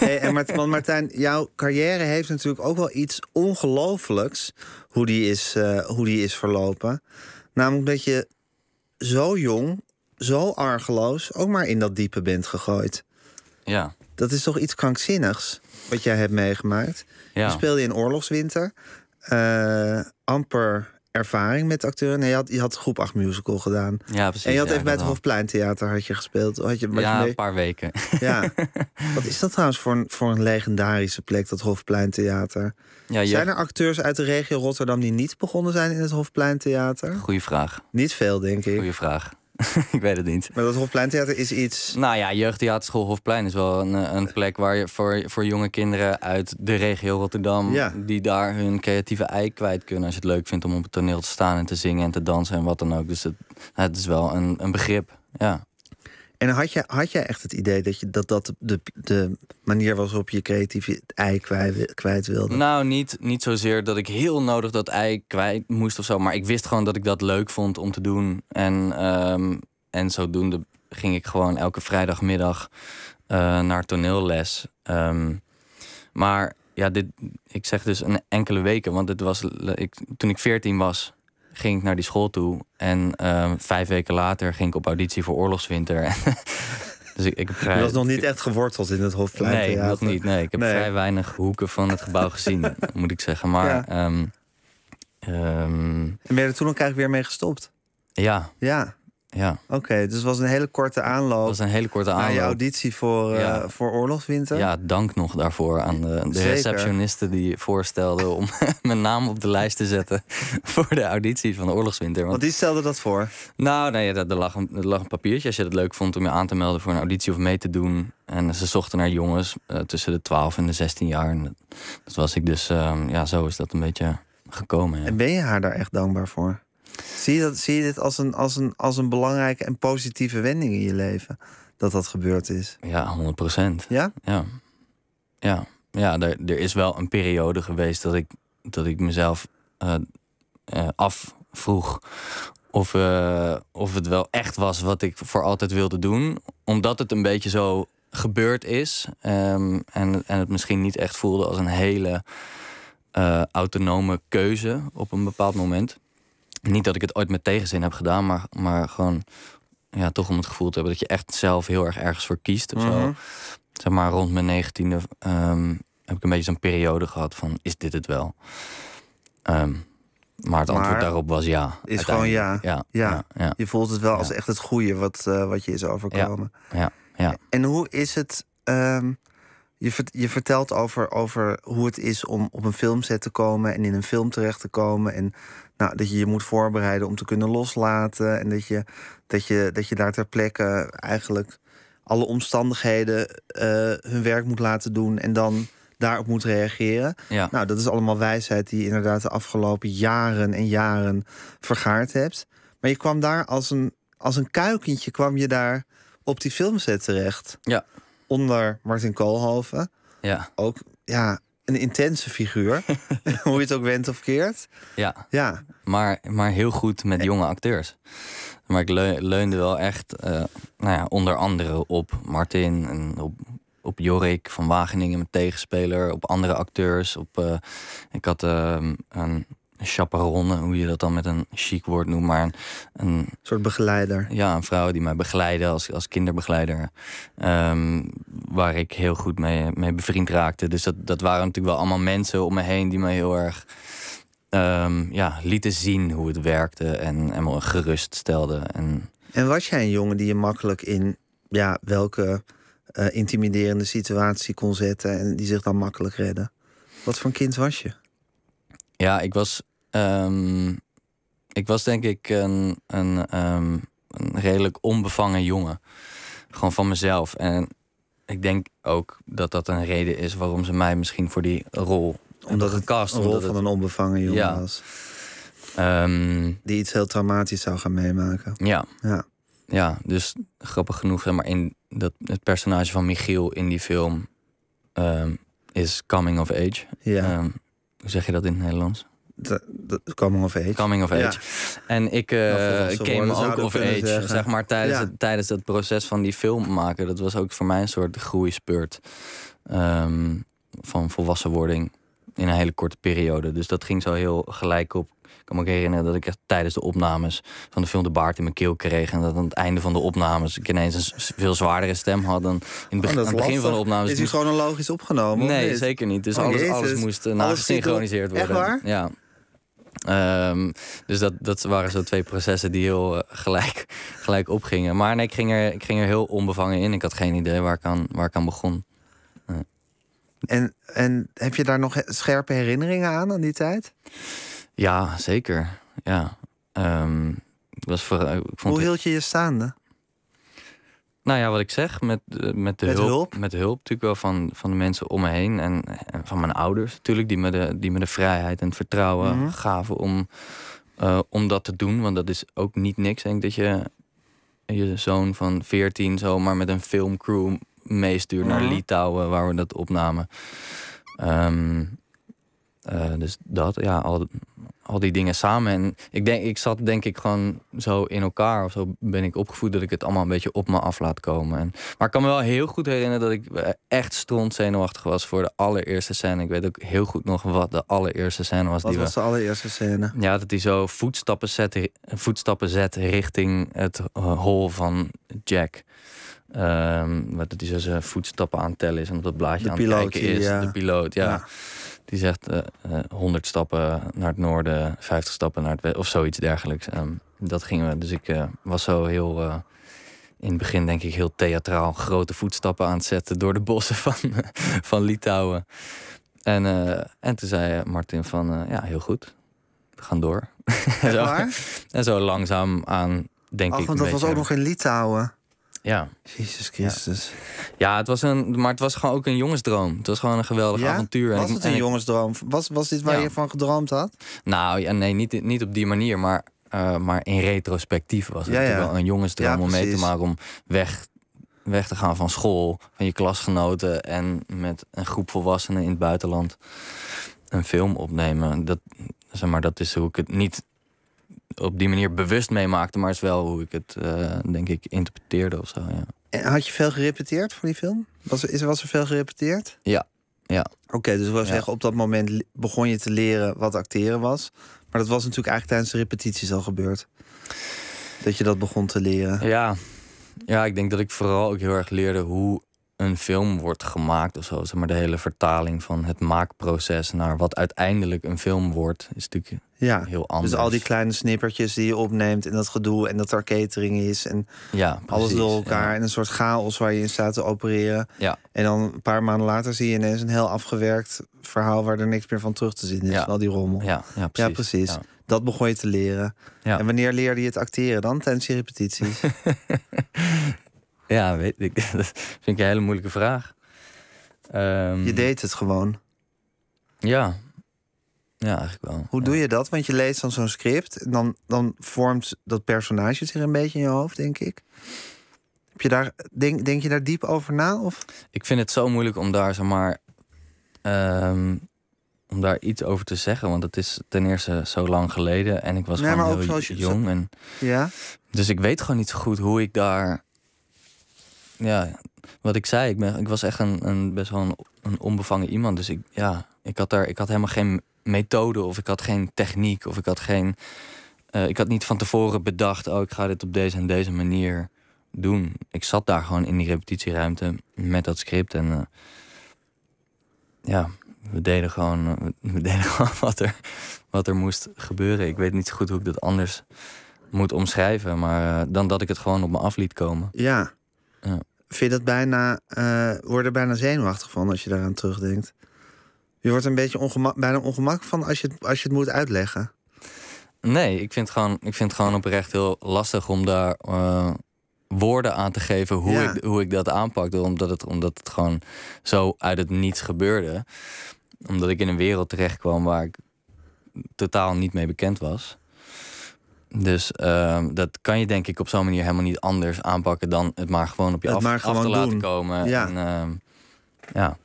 en Mart, Martijn, jouw carrière heeft natuurlijk ook wel iets ongelooflijks. Hoe, die is, eh, hoe die is verlopen. Namelijk dat je zo jong, zo argeloos ook maar in dat diepe bent gegooid. Ja. Dat is toch iets krankzinnigs wat jij hebt meegemaakt? Ja. Je speelde in oorlogswinter. Eh, amper ervaring met acteuren. Nee, je had, je had groep 8 musical gedaan. Ja, precies. En je had even bij het Hofpleintheater had je gespeeld. Had je, ja, een paar weken. Ja. Wat is dat trouwens voor een, voor een legendarische plek, dat Hofpleintheater? Ja, je... Zijn er acteurs uit de regio Rotterdam die niet begonnen zijn in het Hofpleintheater? Goeie vraag. Niet veel, denk ik. Goeie vraag. ik weet het niet. Maar dat Hofpleintheater is iets. Nou ja, jeugdtheaterschool Hofplein is wel een, een plek waar je voor, voor jonge kinderen uit de regio Rotterdam. die daar hun creatieve ei kwijt kunnen. Als je het leuk vindt om op het toneel te staan en te zingen en te dansen en wat dan ook. Dus het, het is wel een, een begrip. Ja. En had jij, had jij echt het idee dat je, dat, dat de, de manier was waarop je creatief ei kwijt, kwijt wilde? Nou, niet, niet zozeer dat ik heel nodig dat ei kwijt moest of zo. Maar ik wist gewoon dat ik dat leuk vond om te doen. En, um, en zodoende ging ik gewoon elke vrijdagmiddag eh, naar toneelles. Ehm, maar ja, dit, ik zeg dus een enkele weken, want dit was, ik, toen ik 14 was, ging ik naar die school toe. En ehm, vijf weken later ging ik op auditie voor Oorlogswinter. dus ik, ik heb Je was nog niet echt geworteld in het Hofplein. Nee, nog niet. Nee, ik heb vrij weinig hoeken van het gebouw gezien, moet ik zeggen. Maar, ehm, ehm, En ben je er toen ook eigenlijk weer mee gestopt? Ja. Ja ja. Oké, dus het was een hele korte aanloop. Het was een hele korte aanloop. Naar je auditie voor, eh, voor Oorlogswinter. Ja, dank nog daarvoor aan de, de receptionisten die voorstelden om mijn naam op de lijst te zetten voor de auditie van de Oorlogswinter. Want, die stelden dat voor? Nou, nee, er, lag een, er lag een papiertje als je het leuk vond om je aan te melden voor een auditie of mee te doen. En ze zochten naar jongens eh, tussen de 12 en de 16 jaar. En dat, was ik dus, ehm, ja, zo is dat een beetje gekomen. En ben je haar daar echt dankbaar voor? Zie je, dat, zie je dit als een, als, een, als een belangrijke en positieve wending in je leven? Dat dat gebeurd is? Ja, 100 procent. Ja? Ja. Ja, ja er, is wel een periode geweest dat ik, dat ik mezelf eh, eh, afvroeg of, eh, of het wel echt was wat ik voor altijd wilde doen. Omdat het een beetje zo gebeurd is. Ehm, en, en het misschien niet echt voelde als een hele autonome keuze op een bepaald moment niet dat ik het ooit met tegenzin heb gedaan, maar, maar gewoon ja, toch om het gevoel te hebben dat je echt zelf heel erg ergens voor kiest. Of zo. Mhm. Zeg maar rond mijn negentiende ehm, heb ik een beetje zo'n periode gehad van is dit het wel? Ehm, maar het antwoord daarop was ja. Is gewoon ja. Ja, ja. Je voelt het wel als echt het goede wat, eh, wat je is overkomen. Ja, ja, En hoe is het? Ehm, je, je vertelt over, over hoe het is om op een filmset te komen en in een film terecht te komen. En nou, dat je je moet voorbereiden om te kunnen loslaten. En dat je, dat je, dat je daar ter plekke eigenlijk alle omstandigheden eh, hun werk moet laten doen. En dan daarop moet reageren. Nou, dat is allemaal wijsheid die je inderdaad de afgelopen jaren en jaren vergaard hebt. Maar je kwam daar als een, als een kuikentje kwam je daar op die filmset terecht. Ja onder Martin Koolhoven. Ja. Ook ja, een intense figuur. Hoe je het ook went of keert. Ja. ja. Maar, maar heel goed met jonge acteurs. Maar ik leunde wel echt eh, nou ja, onder andere op Martin en op, op Jorik van Wageningen, mijn tegenspeler. Op andere acteurs. Op, eh, ik had ehm, een een chaperonne, hoe je dat dan met een chic woord noemt, maar een, een, soort begeleider. Ja, een vrouw die mij begeleidde als, als kinderbegeleider, ehm, waar ik heel goed mee, mee bevriend raakte. Dus dat, dat waren natuurlijk wel allemaal mensen om me heen die me heel erg ehm, ja, lieten zien hoe het werkte en, en me gerust stelden. En, en was jij een jongen die je makkelijk in ja, welke eh, intimiderende situatie kon zetten en die zich dan makkelijk redden? Wat voor een kind was je? Ja, ik was Ehm, ik was denk ik een, een, ehm, een, redelijk onbevangen jongen. Gewoon van mezelf. En ik denk ook dat dat een reden is waarom ze mij misschien voor die rol omdat het cast, een rol van een onbevangen jongen was. Ehm, die iets heel traumatisch zou gaan meemaken. Ja. ja. Ja, dus grappig genoeg, maar, in dat, het personage van Michiel in die film is coming of age. Ja. hoe zeg je dat in het Nederlands? Coming of age. Coming of age. En ik uh, came ook of age, zeg maar, tijdens, ja. het, tijdens het proces van die film maken. Dat was ook voor mij een soort groeispeurt ehm, van volwassenwording in een hele korte periode. Dus dat ging zo heel gelijk op. Ik kan me ook herinneren dat ik echt tijdens de opnames van de film de baard in mijn keel kreeg. En dat aan het einde van de opnames ik ineens een veel zwaardere stem had dan in het, oh, aan het begin van de opnames. Is die logisch opgenomen? Nee, zeker niet. Dus oh, alles, alles, moest uh, worden. Echt waar? Ja. Ehm, dus dat, dat waren zo twee processen die heel eh, gelijk, gelijk opgingen. Maar nee, ik ging, er, ik ging er heel onbevangen in. Ik had geen idee waar ik aan, waar ik aan begon. En, en heb je daar nog scherpe herinneringen aan, aan die tijd? Ja, zeker. Ja. Ehm, was voor, ik vond Hoe hield je je staande? Nou ja, wat ik zeg, met, eh, met, de, met hulp, Met hulp natuurlijk wel van, van de mensen om me heen. En, van mijn ouders natuurlijk, die me de, die me de vrijheid en het vertrouwen mhm. gaven om, eh, om dat te doen. Want dat is ook niet niks, denk ik, dat je je zoon van 14 zomaar met een filmcrew meestuurt naar mhm. Litouwen, waar we dat opnamen. Ehm, eh, dus dat, ja, al, al die dingen samen. En ik, denk, ik zat denk ik gewoon zo in elkaar of zo ben ik opgevoed dat ik het allemaal een beetje op me af laat komen. En, maar ik kan me wel heel goed herinneren dat ik eh, echt stront zenuwachtig was voor de allereerste scène. Ik weet ook heel goed nog wat de allereerste scène was. Wat die was de allereerste scène? Ja, dat hij zo voetstappen zet, voetstappen zet richting het eh, hol van Jack. Um, dat hij zo zijn voetstappen aan tellen is en op blaadje aan het kijken is. Ja. De piloot, ja. Die zegt uh, eh, 100 eh, stappen naar het noorden, 50 stappen naar het westen, of zoiets dergelijks. Um, dat gingen we. Dus ik eh, was zo heel, in het begin denk ik, heel theatraal grote voetstappen aan het zetten door de bossen van, van Litouwen. En, en toen zei Martin van, ja, heel goed, we gaan door. en, zo, en zo langzaam aan, denk ik. ik. Want dat was ook nog in Litouwen. Ja. Jezus Christus. Ja. het was een, maar het was gewoon ook een jongensdroom. Het was gewoon een geweldig avontuur. Was en het een jongensdroom? Was, was dit waar je van gedroomd had? Nou, ja, nee, niet, niet op die manier, maar, eh, maar in retrospectief was het wel een jongensdroom om mee te maken, om weg weg te gaan van school, van je klasgenoten en met een groep volwassenen in het buitenland een film opnemen. Dat, zeg maar, dat is hoe ik het niet op die manier bewust meemaakte, maar het is wel hoe ik het, eh, denk ik, interpreteerde of zo. Ja. En had je veel gerepeteerd voor die film? Was er, was er veel gerepeteerd? Ja. ja. Oké, dus was zeggen, op dat moment begon je te leren wat acteren was. Maar dat was natuurlijk eigenlijk tijdens de repetities al gebeurd. Dat je dat begon te leren. Ja, ja, ik denk dat ik vooral ook heel erg leerde hoe een film wordt gemaakt of zo. Zeg maar de hele vertaling van het maakproces naar wat uiteindelijk een film wordt, is natuurlijk ja, heel anders. Dus al die kleine snippertjes die je opneemt en dat gedoe en dat er catering is en ja, alles door elkaar en een soort chaos waar je in staat te opereren. Ja. En dan een paar maanden later zie je ineens een heel afgewerkt verhaal waar er niks meer van terug te zien is. Al die rommel. Ja, ja precies. Dat begon je te leren. En wanneer leerde je het acteren dan? Tijdens je repetities? Ja, weet ik. Dat vind ik een hele moeilijke vraag. Ehm, je deed het gewoon. Ja. Ja, eigenlijk wel. Hoe doe je dat? Want je leest dan zo'n script. En dan, dan vormt dat personage zich een beetje in je hoofd, denk ik. Heb je daar, denk, denk je daar diep over na? Of? Ik vind het zo moeilijk om daar, zeg maar. Ehm, om daar iets over te zeggen. Want het is ten eerste zo lang geleden. En ik was gewoon heel jong. En, ja? Dus ik weet gewoon niet zo goed hoe ik daar ja, wat ik zei, ik, ben, ik was echt een, een best wel een, een, onbevangen iemand. Dus ik, ja, ik, had daar, ik had helemaal geen methode of ik had geen techniek of ik had geen. Eh, ik had niet van tevoren bedacht, oh, ik ga dit op deze en deze manier doen. Ik zat daar gewoon in die repetitieruimte met dat script en eh, ja, we deden gewoon, eh, we deden gewoon wat, er, wat er moest gebeuren. Ik weet niet zo goed hoe ik dat anders moet omschrijven, maar dan dat ik het gewoon op me af liet komen. Ja. ja vind dat bijna, uh, eh, word er bijna zenuwachtig van als je daaraan terugdenkt. Je wordt een beetje ongemak, bijna ongemak van als je, het, als je het moet uitleggen. Nee, ik vind, gewoon, ik vind het gewoon oprecht heel lastig om daar eh, woorden aan te geven hoe, ik, hoe ik dat aanpakte Omdat het, omdat het gewoon zo uit het niets gebeurde. Omdat ik in een wereld terecht kwam waar ik totaal niet mee bekend was. Dus ehm, dat kan je denk ik op zo'n manier helemaal niet anders aanpakken dan het maar gewoon op je af, te doen. laten komen. Ja. En, ehm, ja.